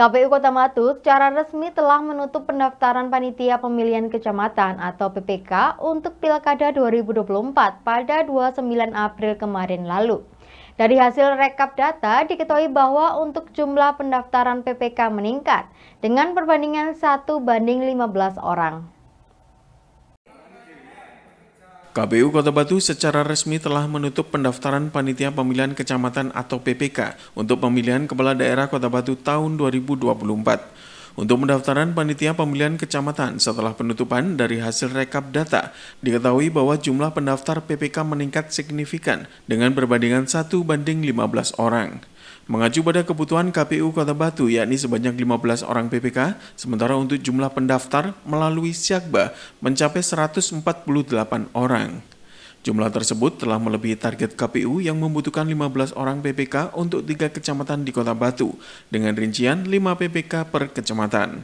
KPU Kota Batu secara resmi telah menutup pendaftaran panitia pemilihan kecamatan atau PPK untuk Pilkada 2024 pada 29 April kemarin lalu. Dari hasil rekap data diketahui bahwa untuk jumlah pendaftaran PPK meningkat dengan perbandingan 1 banding 15 orang. KPU Kota Batu secara resmi telah menutup pendaftaran panitia pemilihan kecamatan atau PPK untuk pemilihan kepala daerah Kota Batu tahun 2024 untuk pendaftaran panitia pemilihan kecamatan setelah penutupan dari hasil rekap data, diketahui bahwa jumlah pendaftar PPK meningkat signifikan dengan perbandingan 1 banding 15 orang. Mengacu pada kebutuhan KPU Kota Batu yakni sebanyak 15 orang PPK, sementara untuk jumlah pendaftar melalui Siakba mencapai 148 orang. Jumlah tersebut telah melebihi target KPU yang membutuhkan 15 orang PPK untuk tiga kecamatan di Kota Batu, dengan rincian 5 PPK per kecamatan.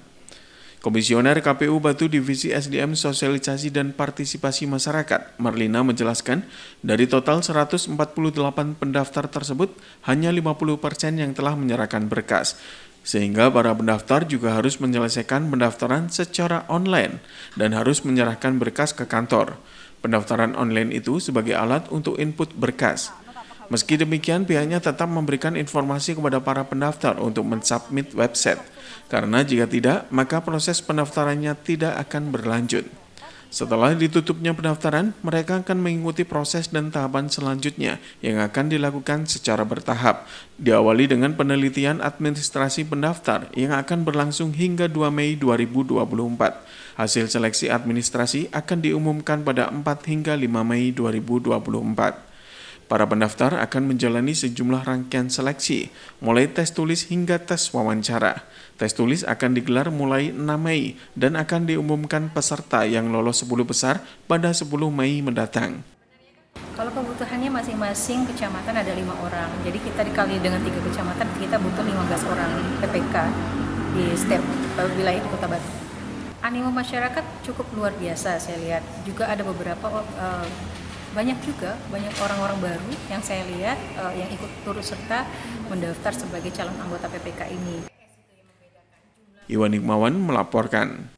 Komisioner KPU Batu Divisi SDM Sosialisasi dan Partisipasi Masyarakat, Marlina menjelaskan, dari total 148 pendaftar tersebut, hanya 50 persen yang telah menyerahkan berkas sehingga para pendaftar juga harus menyelesaikan pendaftaran secara online dan harus menyerahkan berkas ke kantor. Pendaftaran online itu sebagai alat untuk input berkas. Meski demikian, pihaknya tetap memberikan informasi kepada para pendaftar untuk mensubmit website, karena jika tidak, maka proses pendaftarannya tidak akan berlanjut. Setelah ditutupnya pendaftaran, mereka akan mengikuti proses dan tahapan selanjutnya yang akan dilakukan secara bertahap. Diawali dengan penelitian administrasi pendaftar yang akan berlangsung hingga 2 Mei 2024. Hasil seleksi administrasi akan diumumkan pada 4 hingga 5 Mei 2024. Para pendaftar akan menjalani sejumlah rangkaian seleksi, mulai tes tulis hingga tes wawancara. Tes tulis akan digelar mulai 6 Mei dan akan diumumkan peserta yang lolos 10 besar pada 10 Mei mendatang. Kalau kebutuhannya masing-masing kecamatan ada lima orang, jadi kita dikali dengan tiga kecamatan kita butuh 15 orang PPK di setiap eh, wilayah di Kota Batu. Animo masyarakat cukup luar biasa saya lihat. Juga ada beberapa uh, banyak juga banyak orang-orang baru yang saya lihat uh, yang ikut turut serta mendaftar sebagai calon anggota PPK ini. Iwan Nikmawan melaporkan.